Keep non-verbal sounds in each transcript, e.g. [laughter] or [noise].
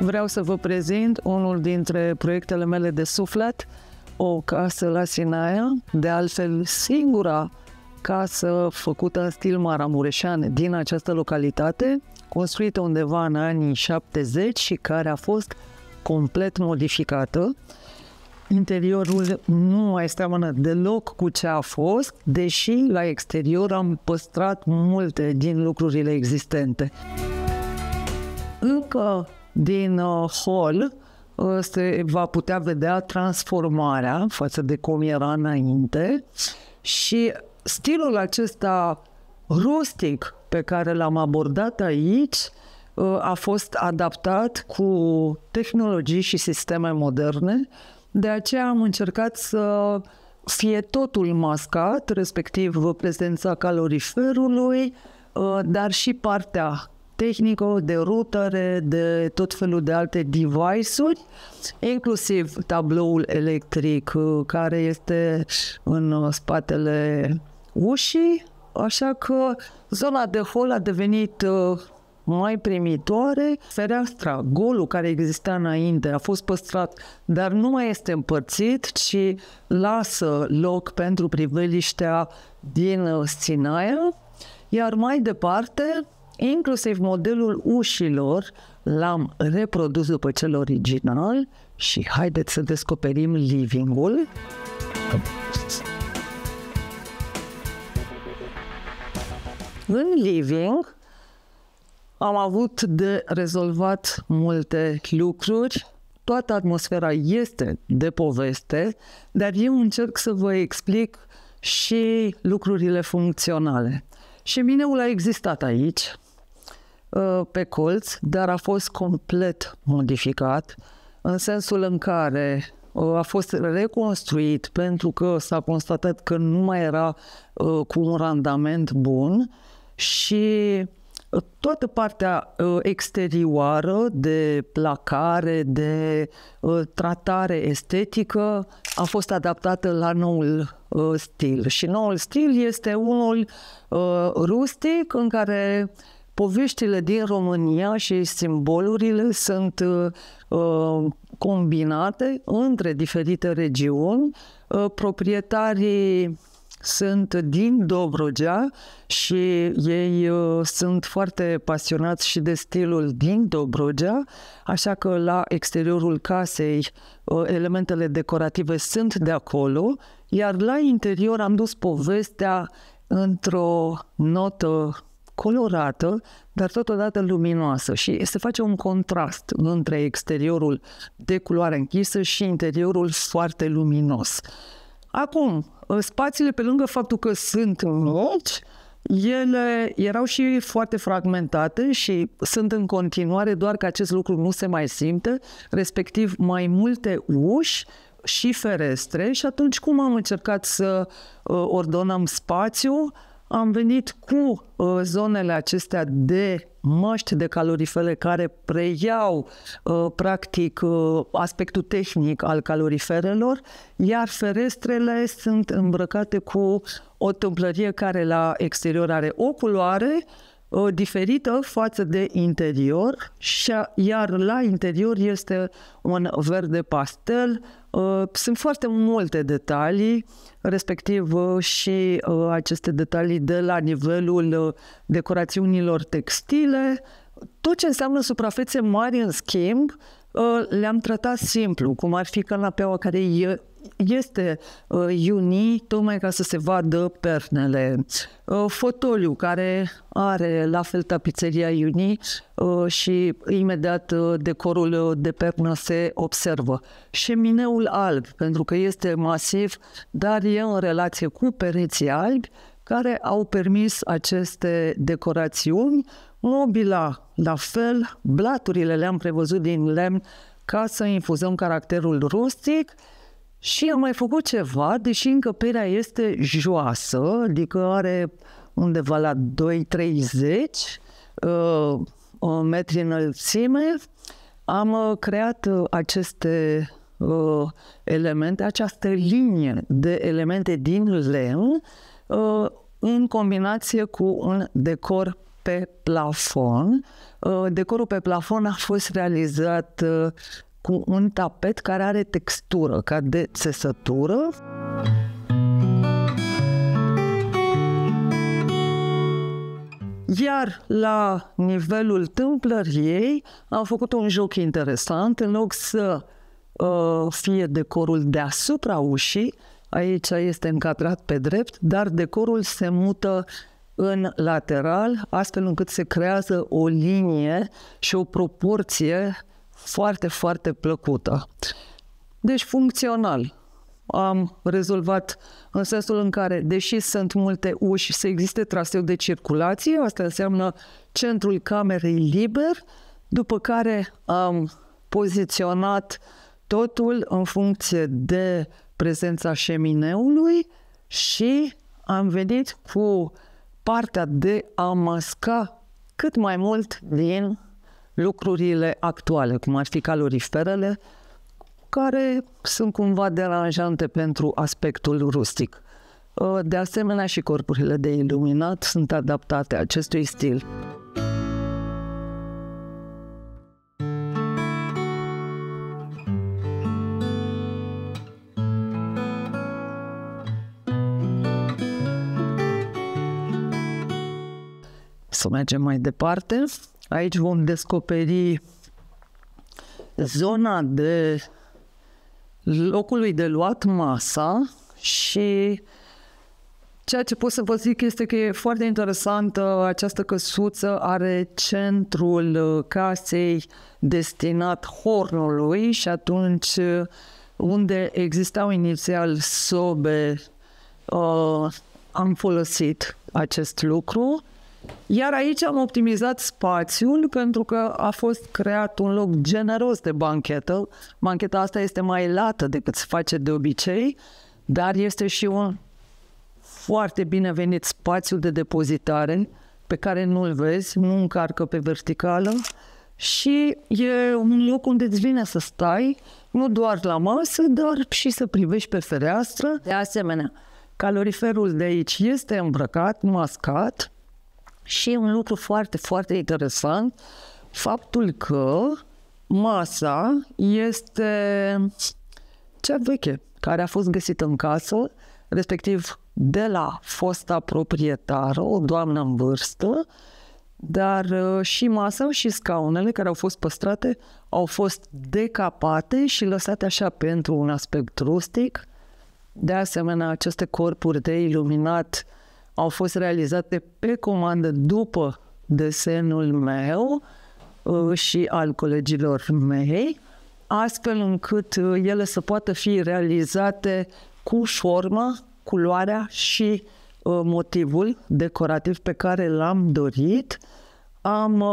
vreau să vă prezint unul dintre proiectele mele de suflet, o casă la Sinaia, de altfel singura casă făcută în stil maramureșan din această localitate, construită undeva în anii 70 și care a fost complet modificată. Interiorul nu mai seamănă deloc cu ce a fost, deși la exterior am păstrat multe din lucrurile existente. Încă din uh, hol se va putea vedea transformarea față de cum era înainte și stilul acesta rustic pe care l-am abordat aici uh, a fost adaptat cu tehnologii și sisteme moderne, de aceea am încercat să fie totul mascat, respectiv prezența caloriferului, uh, dar și partea tehnică, de routere, de tot felul de alte device-uri, inclusiv tabloul electric uh, care este în uh, spatele ușii, așa că zona de hol a devenit uh, mai primitoare. Fereastra, golul care exista înainte, a fost păstrat, dar nu mai este împărțit, ci lasă loc pentru priveliștea din Sinaia. Iar mai departe, inclusiv modelul ușilor l-am reprodus după cel original și haideți să descoperim livingul. În living am avut de rezolvat multe lucruri. Toată atmosfera este de poveste, dar eu încerc să vă explic și lucrurile funcționale. Și mineul a existat aici, Uh, pe colț, dar a fost complet modificat în sensul în care uh, a fost reconstruit pentru că s-a constatat că nu mai era uh, cu un randament bun și toată partea exterioară de placare, de tratare estetică a fost adaptată la noul stil. Și noul stil este unul rustic în care poveștile din România și simbolurile sunt uh, uh, combinate între diferite regiuni. Uh, proprietarii sunt din Dobrogea și ei uh, sunt foarte pasionați și de stilul din Dobrogea, așa că la exteriorul casei uh, elementele decorative sunt de acolo, iar la interior am dus povestea într-o notă colorată, dar totodată luminoasă și se face un contrast între exteriorul de culoare închisă și interiorul foarte luminos. Acum, spațiile, pe lângă faptul că sunt lungi, ele erau și foarte fragmentate și sunt în continuare, doar că acest lucru nu se mai simte, respectiv mai multe uși și ferestre și atunci cum am încercat să uh, ordonăm spațiul? am venit cu uh, zonele acestea de măști de calorifere care preiau uh, practic uh, aspectul tehnic al caloriferelor, iar ferestrele sunt îmbrăcate cu o tâmplărie care la exterior are o culoare, diferită față de interior, și iar la interior este un verde pastel. Uh, sunt foarte multe detalii, respectiv uh, și uh, aceste detalii de la nivelul decorațiunilor textile, tot ce înseamnă suprafețe mari, în schimb, Ă, le-am tratat simplu, cum ar fi canapeaua care e este uh, ă, iuni tocmai ca să se vadă pernele. Uh, fotoliu care are la fel tapiseria iuni uh, și imediat uh, decorul de pernă se observă. Șemineul alb, pentru că este masiv, dar e în relație cu pereții albi care au permis aceste decorațiuni Mobila, la fel, blaturile le-am prevăzut din lemn ca să infuzăm caracterul rustic și am mai făcut ceva, deși încăperea este joasă, adică are undeva la 2-30 uh, metri înălțime, am uh, creat uh, aceste uh, elemente, această linie de elemente din lemn uh, în combinație cu un decor pe plafon. Uh, decorul pe plafon a fost realizat uh, cu un tapet care are textură, ca de țesătură. Iar la nivelul tâmplăriei am făcut un joc interesant. În loc să uh, fie decorul deasupra ușii, aici este încadrat pe drept, dar decorul se mută în lateral, astfel încât se creează o linie și o proporție foarte, foarte plăcută. Deci funcțional. Am rezolvat în sensul în care, deși sunt multe uși, să existe traseu de circulație, asta înseamnă centrul camerei liber, după care am poziționat totul în funcție de prezența șemineului și am venit cu partea de a masca cât mai mult din lucrurile actuale, cum ar fi caloriferele, care sunt cumva deranjante pentru aspectul rustic. Uh, de asemenea, și corpurile de iluminat sunt adaptate acestui stil. să mergem mai departe. Aici vom descoperi zona de locului de luat masa și ceea ce pot să vă zic este că e foarte interesantă această căsuță are centrul uh, casei destinat hornului și atunci uh, unde existau inițial sobe uh, am folosit acest lucru iar aici am optimizat spațiul pentru că a fost creat un loc generos de banchetă. Bancheta asta este mai lată decât se face de obicei, dar este și un foarte binevenit spațiu de depozitare pe care nu-l vezi, nu încarcă pe verticală și e un loc unde îți vine să stai, nu doar la masă, dar și să privești pe fereastră. De asemenea, caloriferul de aici este îmbrăcat, mascat, și un lucru foarte, foarte interesant, faptul că masa este cea veche care a fost găsită în casă, respectiv de la fosta proprietară, o doamnă în vârstă, dar uh, și masa și scaunele care au fost păstrate au fost decapate și lăsate așa pentru un aspect rustic. De asemenea, aceste corpuri de iluminat uh, au fost realizate pe comandă după desenul meu uh, și al colegilor mei, astfel încât uh, ele să poată fi realizate cu formă, culoarea și uh, motivul decorativ pe care l-am dorit. Am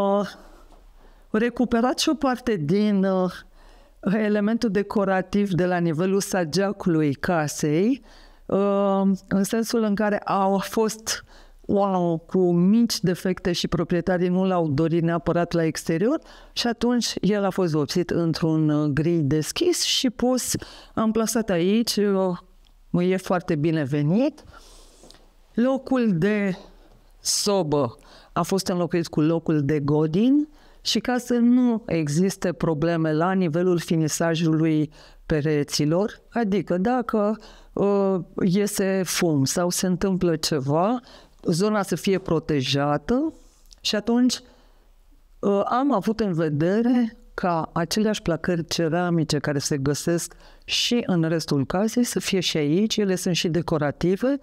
recuperat și o parte din elementul decorativ de la nivelul sageacului casei, Ehm, în sensul în care au fost wow, cu mici defecte și proprietarii nu l-au dorit neapărat la exterior și atunci el a fost vopsit într-un uh, gri deschis și pus, am plasat aici, uh, e foarte binevenit. Locul de sobă a fost înlocuit cu locul de godin, și ca să nu existe probleme la nivelul finisajului pereților, adică dacă uh, iese fum sau se întâmplă ceva, zona să fie protejată și atunci uh, am avut în vedere ca aceleași placări ceramice care se găsesc și în restul casei să fie și aici, ele sunt și decorative,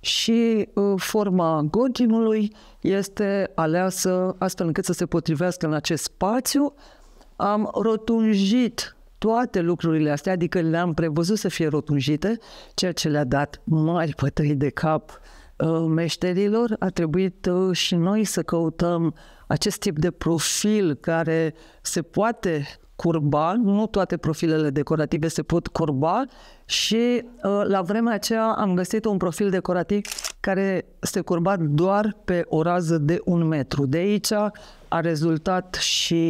și uh, forma goginului este aleasă astfel încât să se potrivească în acest spațiu. Am rotunjit toate lucrurile astea, adică le-am prevăzut să fie rotunjite, ceea ce le-a dat mari pătăi de cap uh, meșterilor. A trebuit uh, și noi să căutăm acest tip de profil care se poate curba, nu toate profilele decorative se pot curba și uh, la vremea aceea am găsit un profil decorativ care se curba doar pe o rază de un metru. De aici a rezultat și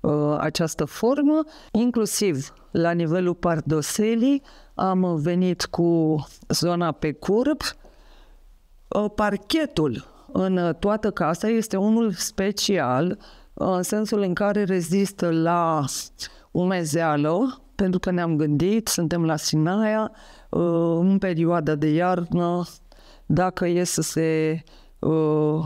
uh, această formă, inclusiv la nivelul pardoselii am venit cu zona pe curb. Uh, parchetul în toată casa este unul special în sensul în care rezistă la umezeală, pentru că ne-am gândit, suntem la Sinaia, uh, în perioada de iarnă, dacă e să se uh,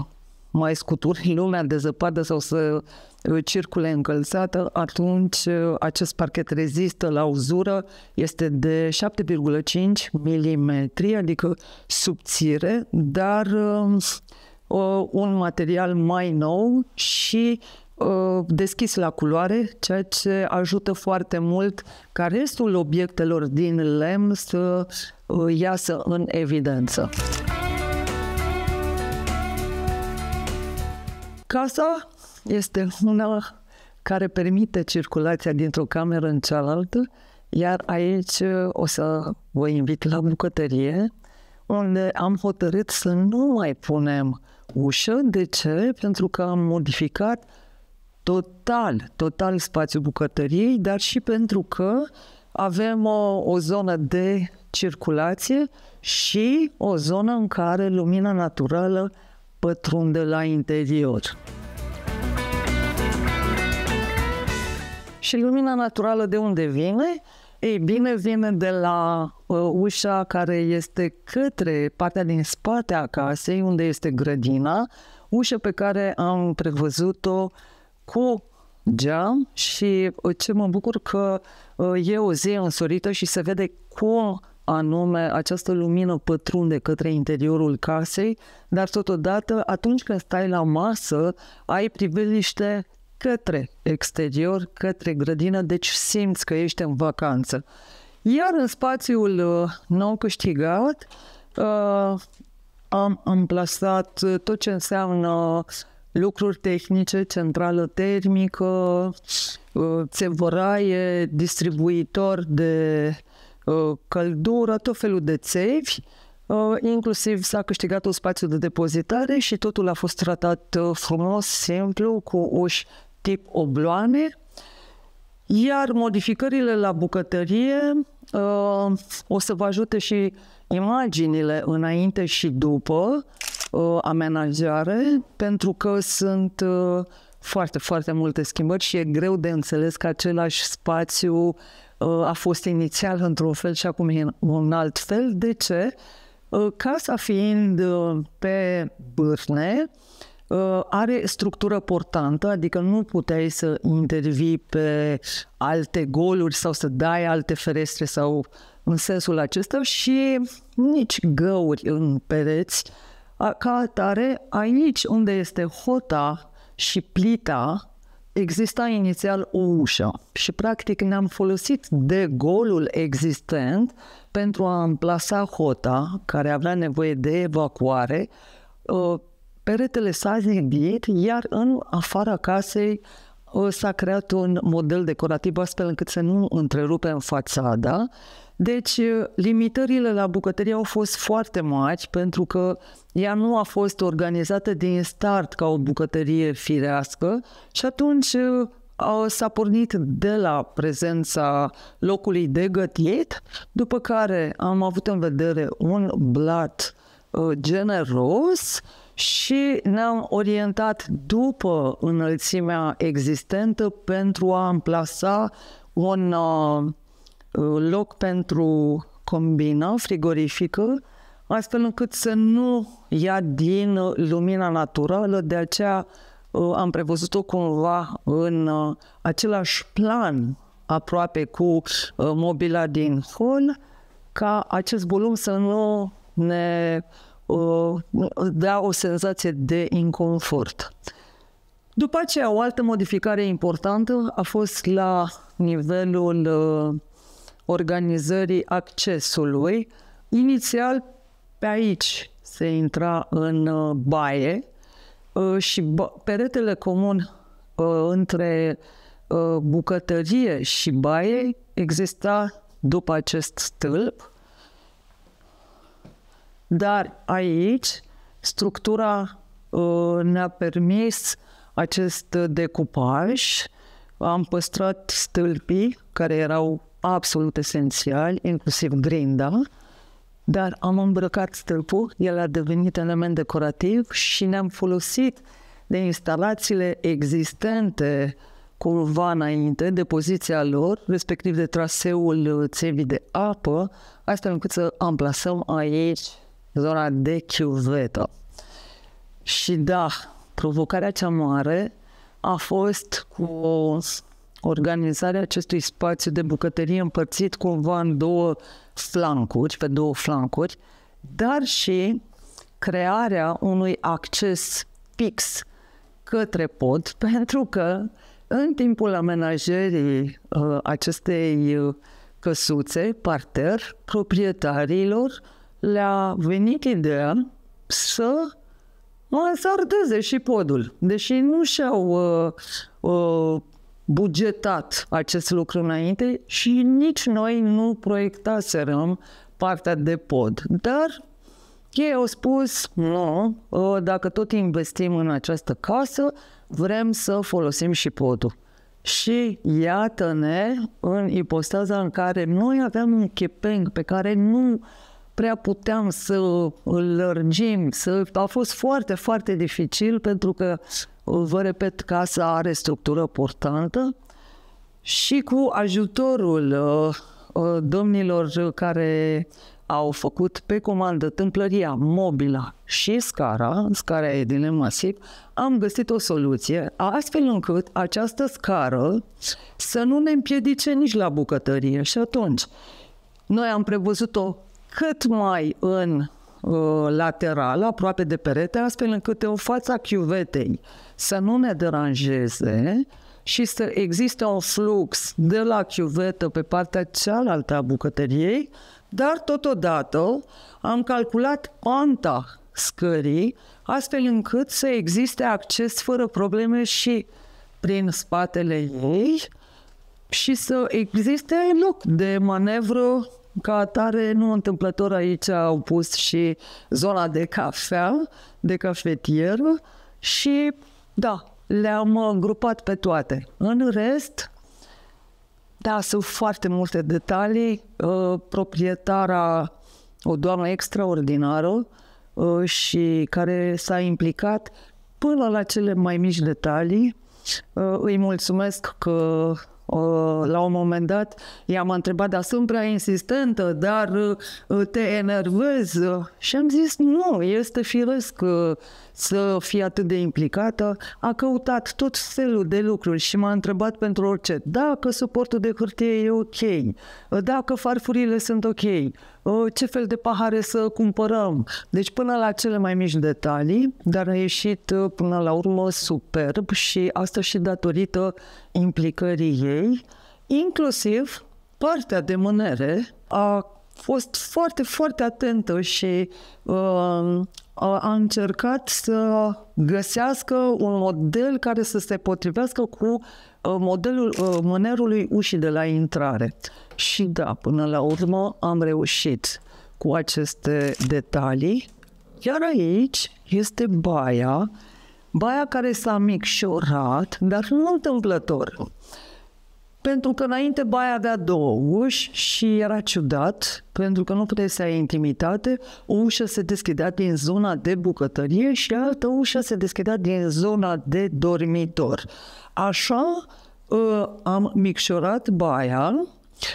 mai scuturi lumea de zăpadă sau să uh, circule încălțată, atunci acest parchet rezistă la uzură, este de 7,5 mm, adică subțire, dar uh, un material mai nou și Uh, deschis la culoare, ceea ce ajută foarte mult ca restul obiectelor din lemn să uh, iasă în evidență. Casa este una care permite circulația dintr-o cameră în cealaltă, iar aici uh, o să vă invit la bucătărie, unde am hotărât să nu mai punem ușă. De ce? Pentru că am modificat total, total spațiul bucătăriei, dar și pentru că avem o, o zonă de circulație și o zonă în care lumina naturală pătrunde la interior. Și lumina naturală de unde vine? Ei bine, vine de la uh, ușa care este către partea din spate a casei, unde este grădina, ușa pe care am prevăzut-o uh, cu geam și uh, ce mă bucur că uh, e o zi însorită și se vede cum anume această lumină pătrunde către interiorul casei, dar totodată atunci când stai la masă ai priveliște către exterior, către grădină, deci simți că ești în vacanță. Iar în spațiul uh, nou câștigat am, amplasat tot ce înseamnă uh, lucruri tehnice, centrală termică, țevăraie, uh, distribuitor de uh, căldură, tot felul de țevi, uh, inclusiv s-a câștigat un spațiu de depozitare și totul a fost tratat frumos, simplu, cu uși tip obloane, iar modificările la bucătărie o să vă ajute și imaginile înainte și după, uh, amenajare, pentru că sunt uh, foarte, foarte multe schimbări și e greu de înțeles că același spațiu uh, a fost inițial într-un fel și acum e un alt fel. De ce? Uh, casa fiind uh, pe bârne, uh, are structură portantă, adică nu puteai să intervii pe alte goluri sau să dai alte ferestre sau în sensul acesta și nici găuri în pereți ca atare, aici unde este hota și plita, exista inițial o ușă și practic ne-am folosit de golul existent pentru a amplasa hota care avea nevoie de evacuare ă, peretele s-a zidit, iar în afara casei ă, s-a creat un model decorativ astfel încât să nu întrerupem fațada deci, uh, limitările la bucătărie au fost foarte mari pentru că ea nu a fost organizată din start ca o bucătărie firească și atunci uh, s-a pornit de la prezența locului de gătit, după care am avut în vedere un blat uh, generos și ne-am orientat după înălțimea existentă pentru a amplasa un loc pentru combină frigorifică, astfel încât să nu ia din lumina naturală, de aceea uh, am prevăzut-o cumva în uh, același plan aproape cu uh, mobila din hol, ca acest volum să nu ne dea o senzație de inconfort. După aceea, o altă modificare importantă a fost la nivelul organizării accesului. Inițial, pe aici se intra în uh, baie uh, și peretele comun uh, între bucătărie și baie exista după acest stâlp, dar aici structura ne-a permis acest decupaj am păstrat stâlpii care erau absolut esențiali, inclusiv grinda, dar am îmbrăcat stâlpul, el a devenit element decorativ și ne-am folosit de instalațiile existente cumva înainte de poziția lor, respectiv de traseul țevii de apă, astfel încât să amplasăm aici zona de chiuvetă. Și da, provocarea cea mare a fost cu organizarea acestui spațiu de bucătărie împărțit cumva în două flancuri, pe două flancuri, dar și crearea unui acces fix către pod, [laughs] pentru că în timpul amenajării uh, acestei uh, căsuțe, parter, proprietarilor le-a venit ideea să să și podul, deși nu și-au uh, uh, bugetat acest lucru înainte și nici noi nu proiectaserăm partea de pod. Dar ei au spus, nu, uh, dacă tot investim în această casă, vrem să folosim și podul. Și iată-ne în ipostaza în care noi avem un chepeng pe care nu prea puteam să îl lărgim. Să... A fost foarte, foarte dificil pentru că, uh, vă repet, casa are structură portantă și cu ajutorul uh, uh, domnilor care au făcut pe comandă tâmplăria, mobila și scara, scara e din masiv, am găsit o soluție, astfel încât această scară să nu ne împiedice nici la bucătărie. Și atunci, noi am prevăzut o cât mai în uh, lateral, aproape de perete, astfel încât o fața chiuvetei să nu ne deranjeze și să existe un flux de la chiuvetă pe partea cealaltă a bucătăriei, dar totodată am calculat panta scării, astfel încât să existe acces fără probleme și prin spatele ei și să existe loc de manevră ca atare, nu întâmplător aici au pus și zona de cafea, de cafetier și, da, le-am uh, grupat pe toate. În rest, da, sunt foarte multe detalii. Uh, proprietara, o doamnă extraordinară uh, și care s-a implicat până la cele mai mici detalii. Îi mulțumesc că la un moment dat i-am întrebat, dar sunt prea insistentă, dar uh, te enervez? Și am zis, nu, este firesc uh, să fie atât de implicată, a căutat tot felul de lucruri și m-a întrebat pentru orice. Dacă suportul de hârtie e ok, dacă farfurile sunt ok, uh, ce fel de pahare să cumpărăm. Deci până la cele mai mici detalii, dar a ieșit uh, până la urmă superb și asta și datorită implicării ei, inclusiv partea de mânere a fost foarte, foarte atentă și uh, a încercat să găsească un model care să se potrivească cu uh, modelul uh, mânerului ușii de la intrare. Și da, până la urmă am reușit cu aceste detalii. Iar aici este baia, baia care s-a micșorat, dar nu întâmplător. Pentru că înainte baia avea două uși și era ciudat, pentru că nu puteai să ai intimitate. O ușă se deschidea din zona de bucătărie și altă ușă se deschidea din zona de dormitor. Așa ă, am micșorat baia,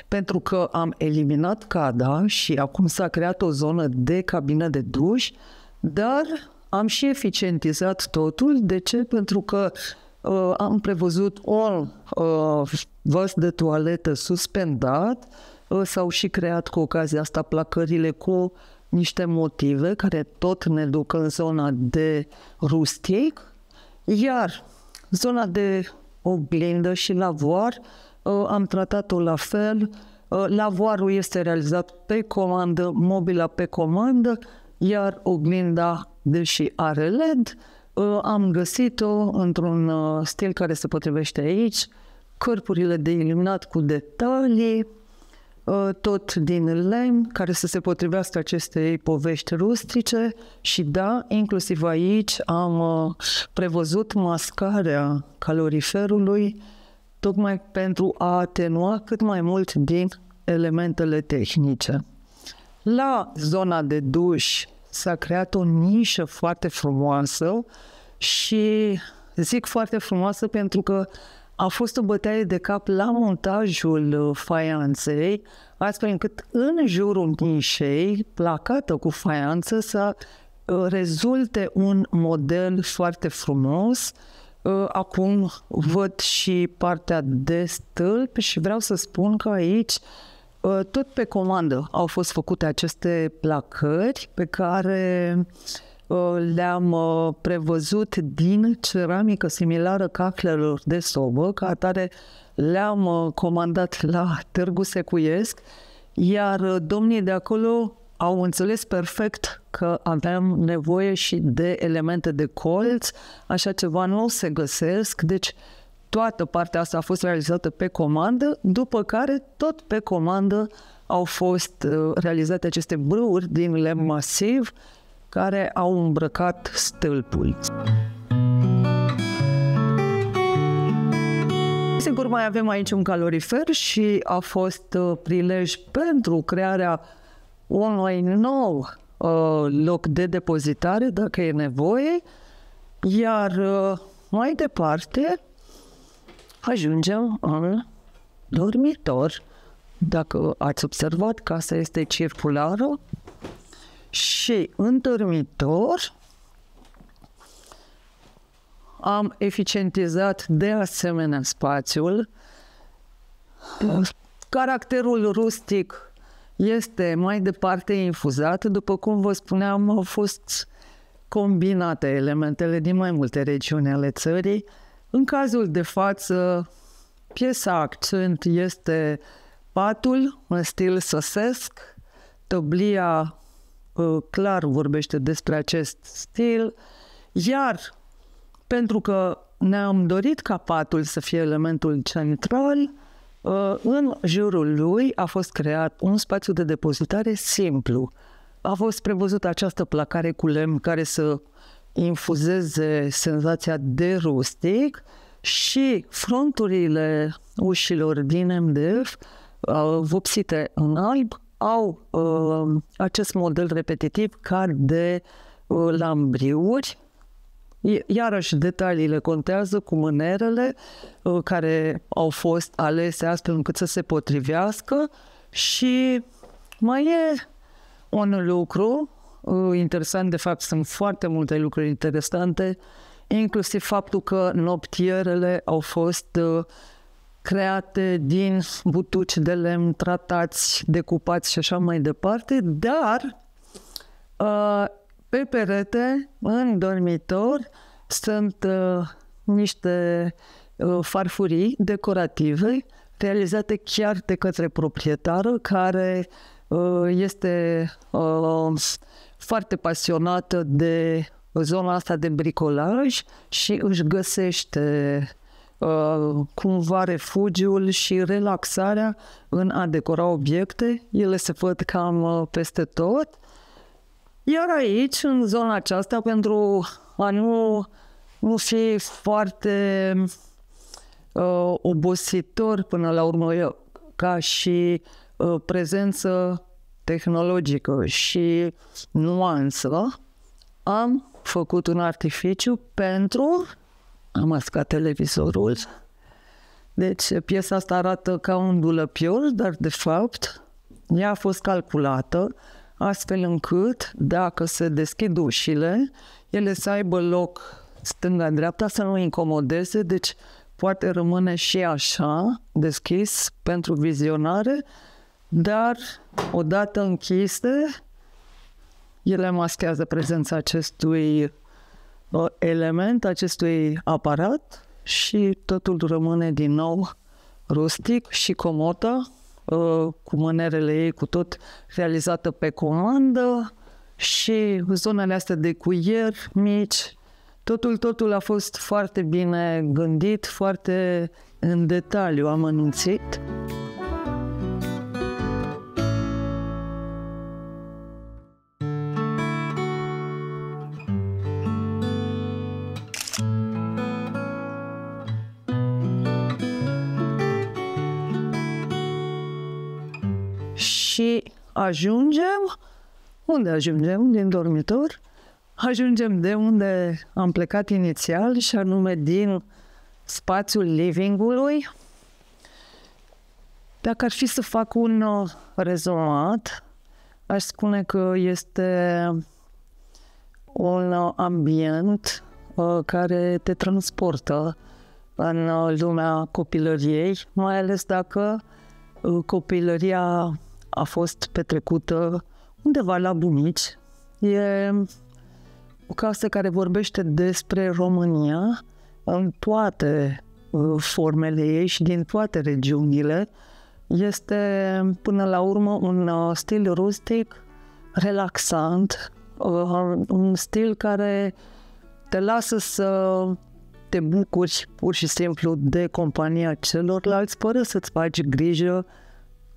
pentru că am eliminat cada și acum s-a creat o zonă de cabină de duș, dar am și eficientizat totul. De ce? Pentru că uh, am prevăzut un uh, ă, vas de toaletă suspendat, ă, s-au și creat cu ocazia asta placările cu niște motive care tot ne duc în zona de rustic, iar zona de oglindă și lavoar ă, am tratat-o la fel. Ă, Lavoarul este realizat pe comandă, mobila pe comandă, iar oglinda, deși are LED, am găsit-o într-un stil care se potrivește aici, cărpurile de iluminat cu detalii, ă, tot din lemn, care să se potrivească acestei povești rustice și da, inclusiv aici am ă, prevăzut mascarea caloriferului tocmai pentru a atenua cât mai mult din elementele tehnice. La zona de duș s-a creat o nișă foarte frumoasă și zic foarte frumoasă pentru că uh, a fost o bătaie de cap la montajul uh, faianței, astfel încât în jurul ghișei, placată cu faianță, să uh, rezulte un model foarte frumos. Uh, acum văd și partea de stâlp și vreau să spun că aici tot pe comandă au fost făcute aceste placări pe care uh, Uh, le-am uh, prevăzut din ceramică similară caclelor de sobă, ca atare le-am uh, comandat la Târgu Secuiesc, iar domnii de acolo au înțeles perfect că aveam nevoie și de elemente de colț, așa ceva nu se găsesc, deci toată partea asta a fost realizată pe comandă, după care tot pe comandă au fost realizate aceste brâuri din lemn masiv, care au îmbrăcat stâlpul. Sigur, mai avem aici un calorifer și a fost uh, prilej pentru crearea unui nou uh, loc de depozitare, dacă e nevoie, iar uh, mai departe ajungem în dormitor. Dacă ați observat, casa este circulară, și în dormitor am eficientizat de asemenea spațiul. Caracterul rustic este mai departe infuzat, după cum vă spuneam, au fost combinate elementele din mai multe regiuni ale țării. În cazul de față, piesa accent este patul în stil sosesc, toblia clar vorbește despre acest stil, iar pentru că ne-am dorit ca patul să fie elementul central, ă, în jurul lui a fost creat un spațiu de depozitare simplu. A fost prevăzută această placare cu lemn care să infuzeze senzația de rustic și fronturile ușilor din MDF ă, vopsite în alb au uh, acest model repetitiv ca de uh, lambriuri, Iarăși, detaliile contează cu mânerele uh, care au fost alese astfel încât să se potrivească și mai e un lucru uh, interesant, de fapt sunt foarte multe lucruri interesante, inclusiv faptul că noptierele au fost uh, create din butuci de lemn, tratați, decupați și așa mai departe, dar uh, pe perete, în dormitor, sunt uh, niște uh, farfurii decorative realizate chiar de către proprietară care este foarte pasionată de zona asta de bricolaj și își găsește Uh, cumva refugiul și relaxarea în a decora obiecte. Ele se văd cam uh, peste tot. Iar aici, în zona aceasta, pentru a nu, nu fi foarte uh, obositor până la urmă ca și uh, prezență tehnologică și nuanță, am făcut un artificiu pentru am ascat televizorul. Deci piesa asta arată ca un dulăpiol, dar de fapt ea a fost calculată astfel încât dacă se deschid ușile, ele să aibă loc stânga-dreapta, să nu incomodeze, deci poate rămâne și așa deschis pentru vizionare, dar odată închise, ele maschează prezența acestui element acestui aparat și totul rămâne din nou rustic și comodă ă, cu mânerele ei, cu tot realizată pe comandă și zonele astea de cuier mici. Totul, totul a fost foarte bine gândit, foarte în detaliu amănunțit. și ajungem unde ajungem din dormitor, ajungem de unde am plecat inițial și anume din spațiul livingului. Dacă ar fi să fac un uh, rezumat, aș spune că este un uh, ambient uh, care te transportă în lumea copilăriei, mai ales dacă copilăria a fost petrecută undeva la bunici. E o casă care vorbește despre România în toate uh, formele ei și din toate regiunile. Este, până la urmă, un uh, stil rustic, relaxant, uh, un stil care te lasă să te bucuri pur și simplu de compania celorlalți, fără să-ți faci grijă uh,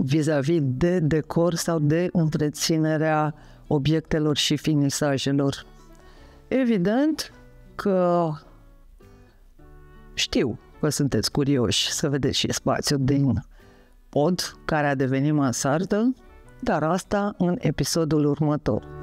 vis-a-vis de decor sau de întreținerea obiectelor și finisajelor. Evident că știu că sunteți curioși să vedeți și spațiul din pod care a devenit mansardă, dar asta în episodul următor.